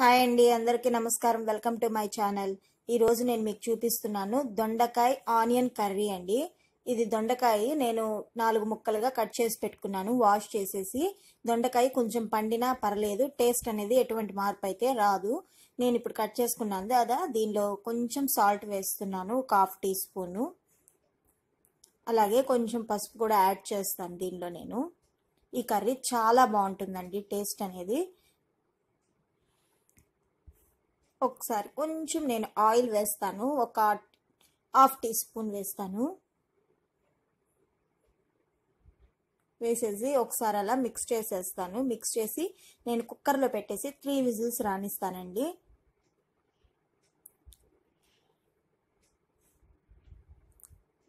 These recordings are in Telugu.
హాయ్ అండి అందరికీ నమస్కారం వెల్కమ్ టు మై ఛానల్ ఈరోజు నేను మీకు చూపిస్తున్నాను దొండకాయ ఆనియన్ కర్రీ అండి ఇది దొండకాయ నేను నాలుగు ముక్కలుగా కట్ చేసి పెట్టుకున్నాను వాష్ చేసేసి దొండకాయ కొంచెం పండినా పర్లేదు టేస్ట్ అనేది ఎటువంటి మార్పు అయితే రాదు నేను ఇప్పుడు కట్ చేసుకున్నాను కదా దీనిలో కొంచెం సాల్ట్ వేస్తున్నాను ఒక హాఫ్ టీ స్పూను అలాగే కొంచెం పసుపు కూడా యాడ్ చేస్తాను దీనిలో నేను ఈ కర్రీ చాలా బాగుంటుందండి టేస్ట్ అనేది ఒకసారి కొంచెం నేను ఆయిల్ వేస్తాను ఒక హాఫ్ టీ స్పూన్ వేస్తాను వేసేసి ఒకసారి అలా మిక్స్ చేసేస్తాను మిక్స్ చేసి నేను కుక్కర్లో పెట్టేసి త్రీ విజిల్స్ రాణిస్తానండి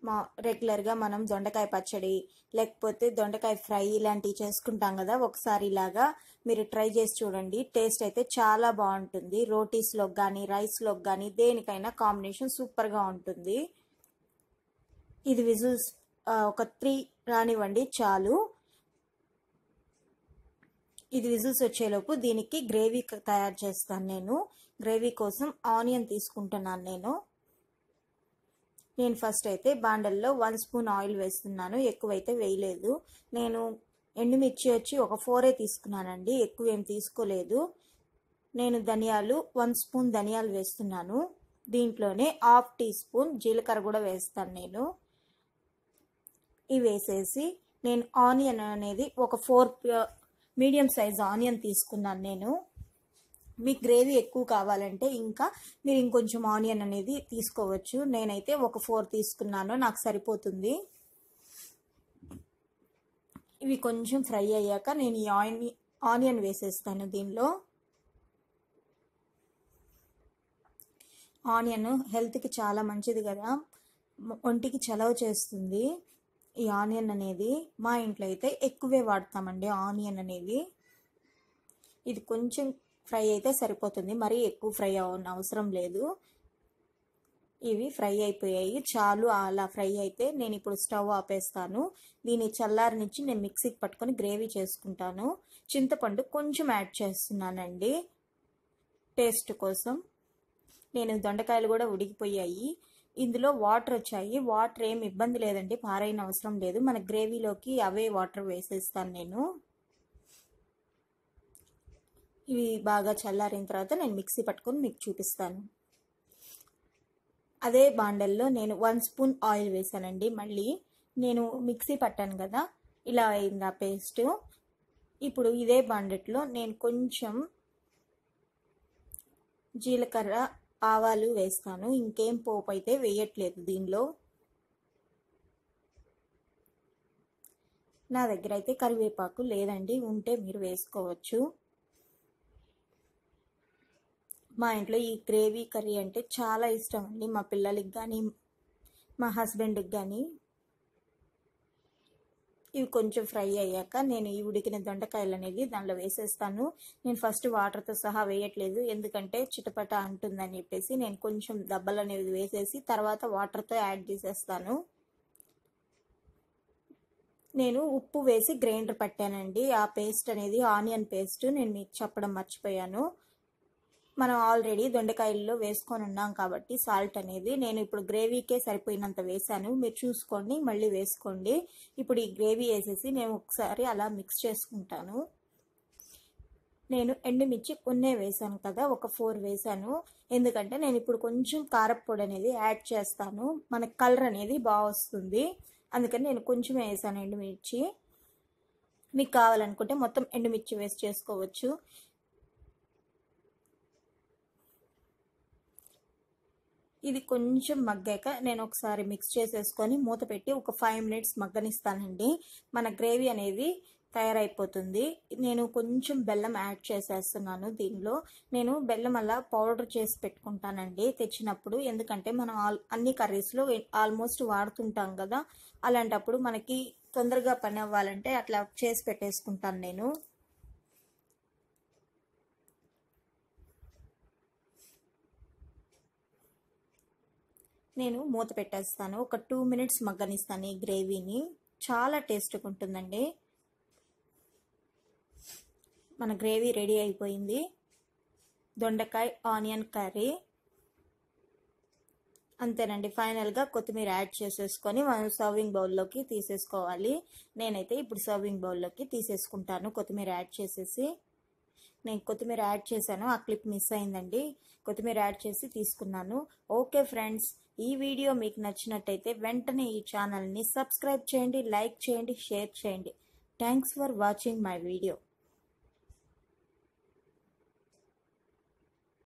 మా రెగ్యులర్గా మనం దొండకాయ పచ్చడి లేకపోతే దొండకాయ ఫ్రై ఇలాంటివి చేసుకుంటాం కదా ఒకసారి ఇలాగా మీరు ట్రై చేసి చూడండి టేస్ట్ అయితే చాలా బాగుంటుంది రోటీస్లోకి కానీ రైస్లోకి కానీ దేనికైనా కాంబినేషన్ సూపర్గా ఉంటుంది ఇది విజిల్స్ ఒక త్రీ రానివ్వండి చాలు ఇది విజిల్స్ వచ్చేలోపు దీనికి గ్రేవీ తయారు చేస్తాను నేను గ్రేవీ కోసం ఆనియన్ తీసుకుంటున్నాను నేను నేను ఫస్ట్ అయితే బాండల్లో వన్ స్పూన్ ఆయిల్ వేస్తున్నాను ఎక్కువైతే వేయలేదు నేను ఎండుమిర్చి వచ్చి ఒక ఫోరే తీసుకున్నానండి ఎక్కువ ఏం తీసుకోలేదు నేను ధనియాలు వన్ స్పూన్ ధనియాలు వేస్తున్నాను దీంట్లోనే హాఫ్ టీ స్పూన్ జీలకర్ర కూడా వేస్తాను నేను ఇవి వేసేసి నేను ఆనియన్ అనేది ఒక ఫోర్ మీడియం సైజ్ ఆనియన్ తీసుకున్నాను నేను మీకు గ్రేవీ ఎక్కువ కావాలంటే ఇంకా మీరు ఇంకొంచెం ఆనియన్ అనేది తీసుకోవచ్చు నేనైతే ఒక ఫోర్ తీసుకున్నాను నాకు సరిపోతుంది ఇవి కొంచెం ఫ్రై అయ్యాక నేను ఈ ఆయిన్ ఆనియన్ వేసేస్తాను దీనిలో ఆనియన్ హెల్త్కి చాలా మంచిది కదా ఒంటికి చలవ చేస్తుంది ఈ ఆనియన్ అనేది మా ఇంట్లో అయితే ఎక్కువే వాడతామండి ఆనియన్ అనేది ఇది కొంచెం ఫ్రై అయితే సరిపోతుంది మరీ ఎక్కువ ఫ్రై అవ్వని అవసరం లేదు ఇవి ఫ్రై అయిపోయాయి చాలు అలా ఫ్రై అయితే నేను ఇప్పుడు స్టవ్ ఆపేస్తాను దీని చల్లారి నుంచి నేను మిక్సీకి పట్టుకొని గ్రేవీ చేసుకుంటాను చింతపండు కొంచెం యాడ్ చేస్తున్నానండి టేస్ట్ కోసం నేను దొండకాయలు కూడా ఉడికిపోయాయి ఇందులో వాటర్ వచ్చాయి వాటర్ ఏమి ఇబ్బంది లేదండి పారైన అవసరం లేదు మన గ్రేవీలోకి అవే వాటర్ వేసేస్తాను నేను ఇవి బాగా చల్లారిన తర్వాత నేను మిక్సీ పట్టుకొని మీకు చూపిస్తాను అదే బాండల్లో నేను వన్ స్పూన్ ఆయిల్ వేసానండి మళ్ళీ నేను మిక్సీ పట్టాను కదా ఇలా అయింది ఆ పేస్ట్ ఇప్పుడు ఇదే బాండెట్లో నేను కొంచెం జీలకర్ర ఆవాలు వేస్తాను ఇంకేం పోపు అయితే వేయట్లేదు దీనిలో నా దగ్గర అయితే కరివేపాకు లేదండి ఉంటే మీరు వేసుకోవచ్చు మా ఇంట్లో ఈ గ్రేవీ కర్రీ అంటే చాలా ఇష్టం అండి మా పిల్లలకి కానీ మా హస్బెండ్కి కానీ ఇవి కొంచెం ఫ్రై అయ్యాక నేను ఈ ఉడికిన దొండకాయలు అనేది దానిలో వేసేస్తాను నేను ఫస్ట్ వాటర్తో సహా వేయట్లేదు ఎందుకంటే చిటపట అంటుందని చెప్పేసి నేను కొంచెం దెబ్బలు అనేది వేసేసి తర్వాత వాటర్తో యాడ్ చేసేస్తాను నేను ఉప్పు వేసి గ్రైండర్ పట్టానండి ఆ పేస్ట్ అనేది ఆనియన్ పేస్ట్ నేను మీకు చెప్పడం మర్చిపోయాను మనం ఆల్రెడీ దొండకాయల్లో వేసుకొని ఉన్నాం కాబట్టి సాల్ట్ అనేది నేను ఇప్పుడు గ్రేవీకే సరిపోయినంత వేసాను మీరు చూసుకోండి మళ్ళీ వేసుకోండి ఇప్పుడు ఈ గ్రేవీ వేసేసి నేను ఒకసారి అలా మిక్స్ చేసుకుంటాను నేను ఎండుమిర్చి కొన్నే వేసాను కదా ఒక ఫోర్ వేసాను ఎందుకంటే నేను ఇప్పుడు కొంచెం కారపొడి అనేది యాడ్ చేస్తాను మన కలర్ అనేది బాగా వస్తుంది అందుకని నేను కొంచెం వేసాను ఎండుమిర్చి మీకు కావాలనుకుంటే మొత్తం ఎండుమిర్చి వేస్ట్ చేసుకోవచ్చు ఇది కొంచెం మగ్గాక నేను ఒకసారి మిక్స్ చేసేసుకొని మూత పెట్టి ఒక ఫైవ్ మినిట్స్ మగ్గనిస్తానండి మన గ్రేవీ అనేది తయారైపోతుంది నేను కొంచెం బెల్లం యాడ్ చేసేస్తున్నాను దీనిలో నేను బెల్లం అలా పౌడర్ చేసి పెట్టుకుంటానండి తెచ్చినప్పుడు ఎందుకంటే మనం ఆల్ అన్ని కర్రీస్లో ఆల్మోస్ట్ వాడుతుంటాం కదా అలాంటప్పుడు మనకి తొందరగా పని అవ్వాలంటే అట్లా చేసి పెట్టేసుకుంటాను నేను నేను మూత పెట్టేస్తాను ఒక టూ మినిట్స్ మగ్గనిస్తాను ఈ గ్రేవీని చాలా టేస్ట్గా ఉంటుందండి మన గ్రేవీ రెడీ అయిపోయింది దొండకాయ ఆనియన్ కర్రీ అంతేనండి ఫైనల్గా కొత్తిమీర యాడ్ చేసేసుకొని మనం సర్వింగ్ బౌల్లోకి తీసేసుకోవాలి నేనైతే ఇప్పుడు సర్వింగ్ బౌల్లోకి తీసేసుకుంటాను కొత్తిమీర యాడ్ చేసేసి నేను కొత్తిమీర యాడ్ చేశాను ఆ క్లిప్ మిస్ అయిందండి కొత్తిమీర యాడ్ చేసి తీసుకున్నాను ఓకే ఫ్రెండ్స్ ఈ వీడియో మీకు నచ్చినట్టయితే వెంటనే ఈ ఛానల్ని సబ్స్క్రైబ్ చేయండి లైక్ చేయండి షేర్ చేయండి thanks for watching my video